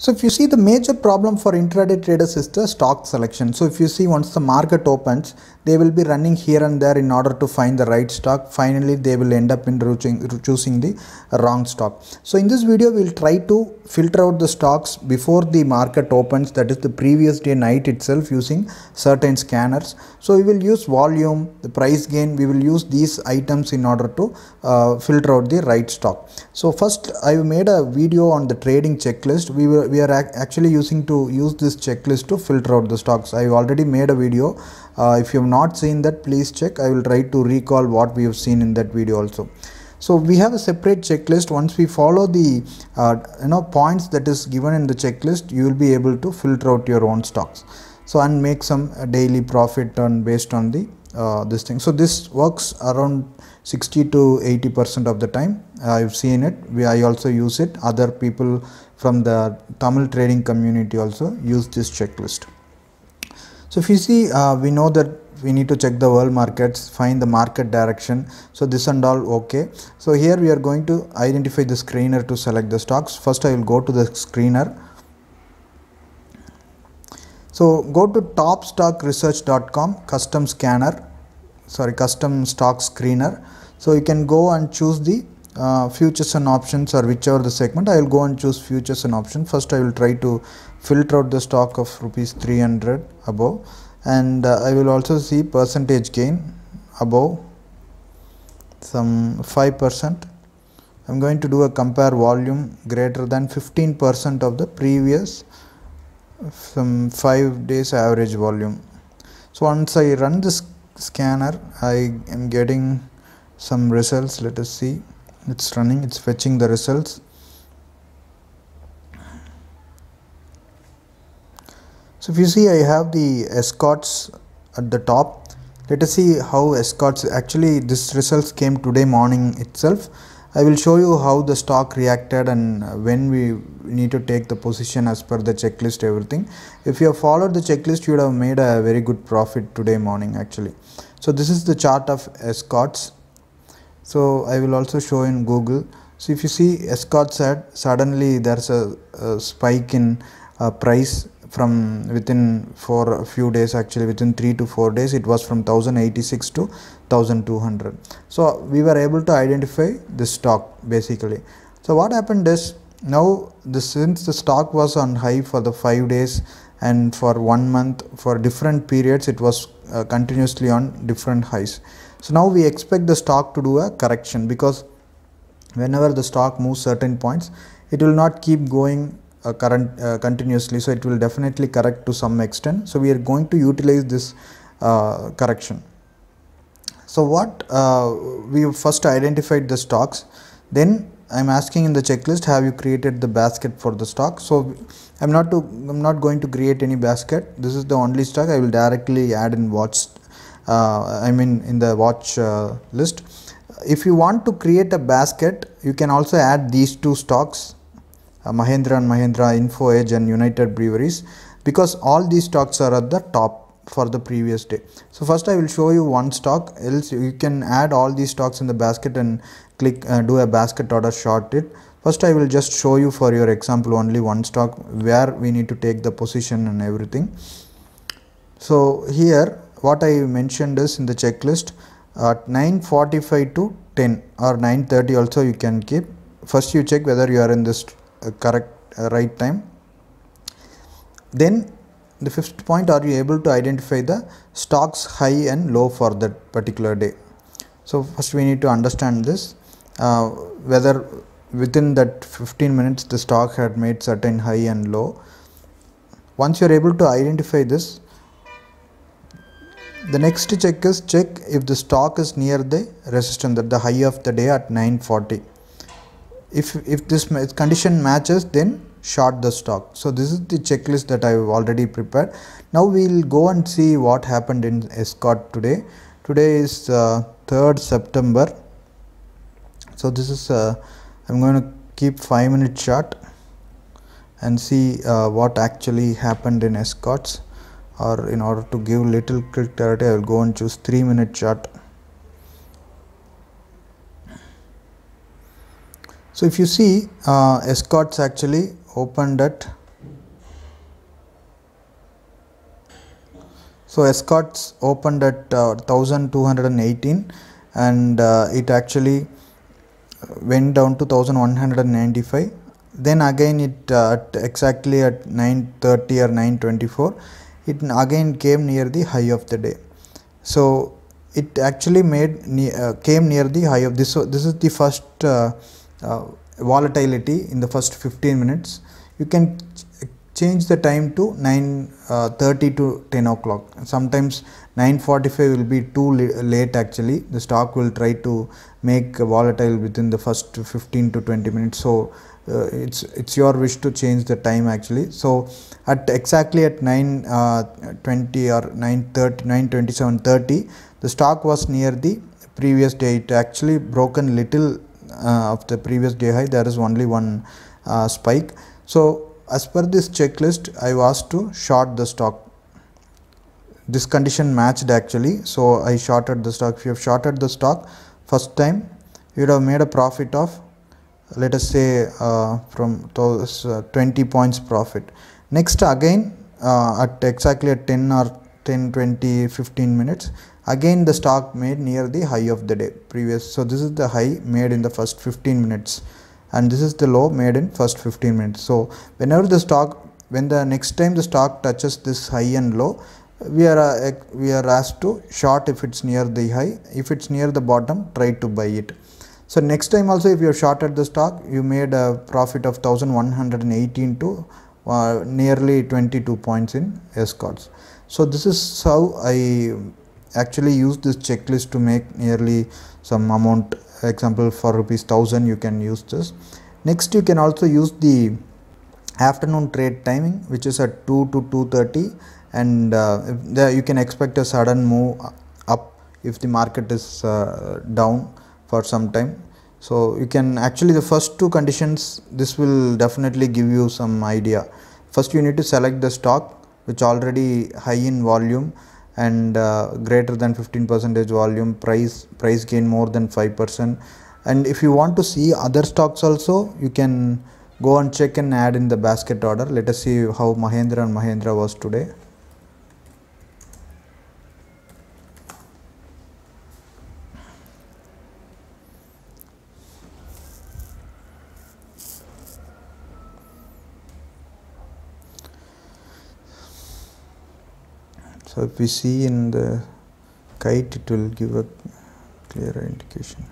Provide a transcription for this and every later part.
So if you see the major problem for intraday traders is the stock selection. So if you see once the market opens, they will be running here and there in order to find the right stock. Finally, they will end up in choosing the wrong stock. So in this video, we'll try to filter out the stocks before the market opens, that is the previous day night itself using certain scanners. So we will use volume, the price gain, we will use these items in order to uh, filter out the right stock. So first I made a video on the trading checklist. We will we are actually using to use this checklist to filter out the stocks i already made a video uh, if you have not seen that please check i will try to recall what we have seen in that video also so we have a separate checklist once we follow the uh, you know points that is given in the checklist you will be able to filter out your own stocks so and make some uh, daily profit on based on the uh, this thing so this works around 60 to 80 percent of the time i've seen it we i also use it other people from the Tamil trading community also use this checklist. So if you see, uh, we know that we need to check the world markets, find the market direction. So this and all okay. So here we are going to identify the screener to select the stocks. First I will go to the screener. So go to topstockresearch.com custom scanner, sorry custom stock screener. So you can go and choose the uh, futures and options or whichever the segment I will go and choose futures and option first I will try to filter out the stock of rupees 300 above and uh, I will also see percentage gain above some 5% I'm going to do a compare volume greater than 15% of the previous some 5 days average volume so once I run this scanner I am getting some results let us see it's running it's fetching the results so if you see I have the escorts at the top let us see how escorts actually this results came today morning itself I will show you how the stock reacted and when we need to take the position as per the checklist everything if you have followed the checklist you would have made a very good profit today morning actually so this is the chart of escorts so I will also show in Google. So if you see Escort suddenly there's a, a spike in uh, price from within for a few days actually within 3 to 4 days it was from 1086 to 1200 so we were able to identify this stock basically so what happened is now the, since the stock was on high for the 5 days and for 1 month for different periods it was uh, continuously on different highs so now we expect the stock to do a correction because whenever the stock moves certain points, it will not keep going uh, current uh, continuously. So it will definitely correct to some extent. So we are going to utilize this uh, correction. So what uh, we first identified the stocks, then I'm asking in the checklist have you created the basket for the stock so I'm not to I'm not going to create any basket this is the only stock I will directly add in watch uh, I mean in the watch uh, list. If you want to create a basket, you can also add these two stocks uh, Mahindra and Mahindra, Info Edge and United Breweries because all these stocks are at the top for the previous day. So first I will show you one stock else you can add all these stocks in the basket and click uh, do a basket order short it. First I will just show you for your example only one stock where we need to take the position and everything. So here what I mentioned is in the checklist at 9.45 to 10 or 9.30 also you can keep. First you check whether you are in this uh, correct uh, right time. Then the fifth point are you able to identify the stocks high and low for that particular day. So first we need to understand this uh, whether within that 15 minutes the stock had made certain high and low. Once you are able to identify this the next check is check if the stock is near the resistance that the high of the day at 940 if if this condition matches then short the stock so this is the checklist that i have already prepared now we'll go and see what happened in escort today today is uh, 3rd september so this is uh, i'm going to keep 5 minute chart and see uh, what actually happened in escorts or in order to give little clarity I will go and choose 3 minute chart so if you see uh, escorts actually opened at so escorts opened at uh, 1218 and uh, it actually uh, went down to 1195 then again it uh, at exactly at 930 or 924 it again came near the high of the day. So it actually made uh, came near the high of this. So this is the first uh, uh, volatility in the first 15 minutes. You can ch change the time to 9:30 uh, to 10 o'clock. Sometimes 9:45 will be too late. Actually, the stock will try to make volatile within the first 15 to 20 minutes. So uh, it's it's your wish to change the time actually so at exactly at 9 uh, 20 or 9 30 9 27 30 the stock was near the previous day it actually broken little uh, of the previous day high there is only one uh, spike so as per this checklist i was to short the stock this condition matched actually so i shorted the stock if you have shorted the stock first time you would have made a profit of let us say uh, from those uh, 20 points profit next again uh, at exactly at 10 or 10 20 15 minutes again the stock made near the high of the day previous so this is the high made in the first 15 minutes and this is the low made in first 15 minutes so whenever the stock when the next time the stock touches this high and low we are uh, we are asked to short if it's near the high if it's near the bottom try to buy it so next time also if you shorted the stock, you made a profit of 1118 to uh, nearly 22 points in S-Cards. So this is how I actually use this checklist to make nearly some amount example for rupees 1000 you can use this. Next you can also use the afternoon trade timing which is at 2 to 2.30 and uh, you can expect a sudden move uh, up if the market is uh, down for some time. So you can actually the first two conditions this will definitely give you some idea. First you need to select the stock which already high in volume and uh, greater than 15 percentage volume price price gain more than 5 percent and if you want to see other stocks also you can go and check and add in the basket order let us see how Mahindra and Mahindra was today so if we see in the kite it will give a clearer indication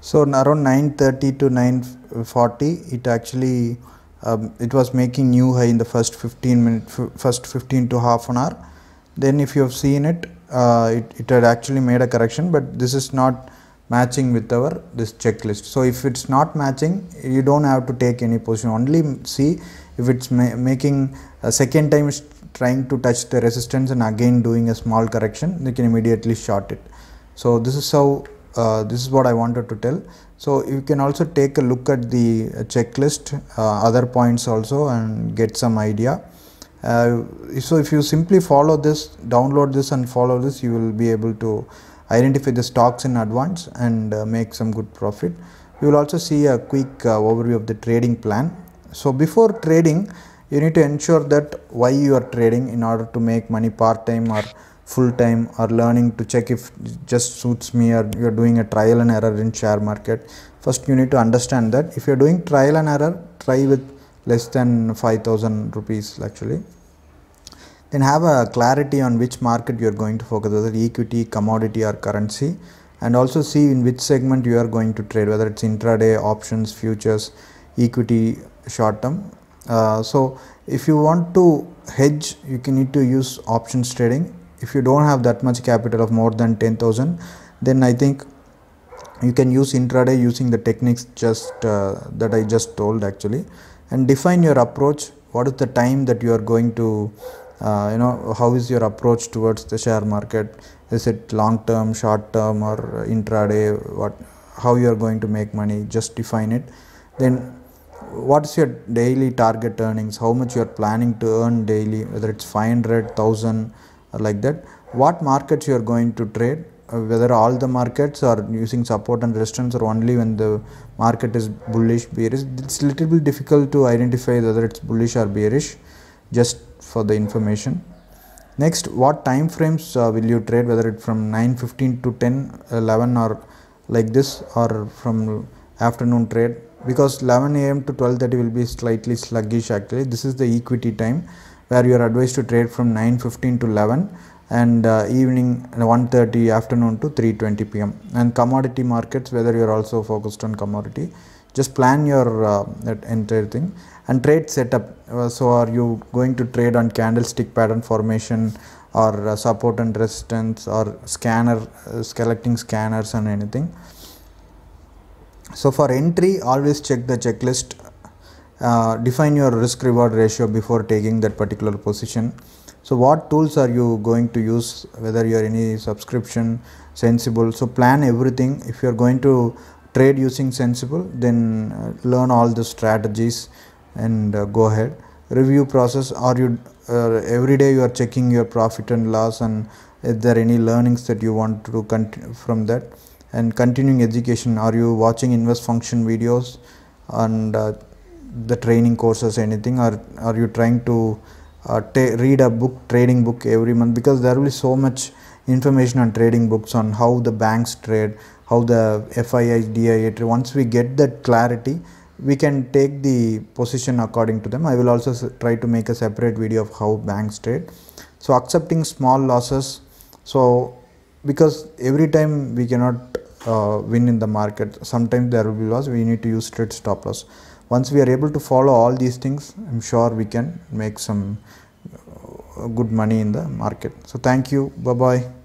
so around 9.30 to 9.40 it actually um, it was making new high in the first 15 minute first 15 to half an hour then if you have seen it, uh, it it had actually made a correction but this is not matching with our this checklist so if it's not matching you don't have to take any position only see if it's ma making a second time trying to touch the resistance and again doing a small correction you can immediately short it so this is how uh, this is what I wanted to tell. So you can also take a look at the checklist, uh, other points also and get some idea. Uh, so if you simply follow this, download this and follow this, you will be able to identify the stocks in advance and uh, make some good profit. You will also see a quick uh, overview of the trading plan. So before trading, you need to ensure that why you are trading in order to make money part time or full time or learning to check if just suits me or you're doing a trial and error in share market first you need to understand that if you're doing trial and error try with less than 5000 rupees actually then have a clarity on which market you are going to focus whether equity commodity or currency and also see in which segment you are going to trade whether it's intraday options futures equity short term uh, so if you want to hedge you can need to use options trading if you don't have that much capital of more than 10000 then i think you can use intraday using the techniques just uh, that i just told actually and define your approach what is the time that you are going to uh, you know how is your approach towards the share market is it long term short term or intraday what how you are going to make money just define it then what is your daily target earnings how much you are planning to earn daily whether it's 500 1000 like that what markets you are going to trade uh, whether all the markets are using support and resistance or only when the market is bullish bearish it's little bit difficult to identify whether it's bullish or bearish just for the information next what time frames uh, will you trade whether it's from 9:15 to 10 11 or like this or from afternoon trade because 11 am to 12 that will be slightly sluggish actually this is the equity time where you are advised to trade from 9.15 to 11 and uh, evening uh, 1.30 afternoon to 3.20 pm and commodity markets whether you are also focused on commodity just plan your uh, entire thing and trade setup uh, so are you going to trade on candlestick pattern formation or uh, support and resistance or scanner uh, selecting scanners and anything so for entry always check the checklist uh, define your risk reward ratio before taking that particular position. So what tools are you going to use whether you are any subscription sensible. So plan everything if you are going to trade using sensible then uh, learn all the strategies and uh, go ahead. Review process are you uh, every day you are checking your profit and loss and is there any learnings that you want to continue from that and continuing education are you watching invest function videos and uh, the training courses anything or are you trying to uh, read a book trading book every month because there will be so much information on trading books on how the banks trade how the FII DIA trade once we get that clarity we can take the position according to them I will also try to make a separate video of how banks trade so accepting small losses so because every time we cannot uh, win in the market sometimes there will be loss we need to use straight stop loss once we are able to follow all these things i'm sure we can make some uh, good money in the market so thank you bye bye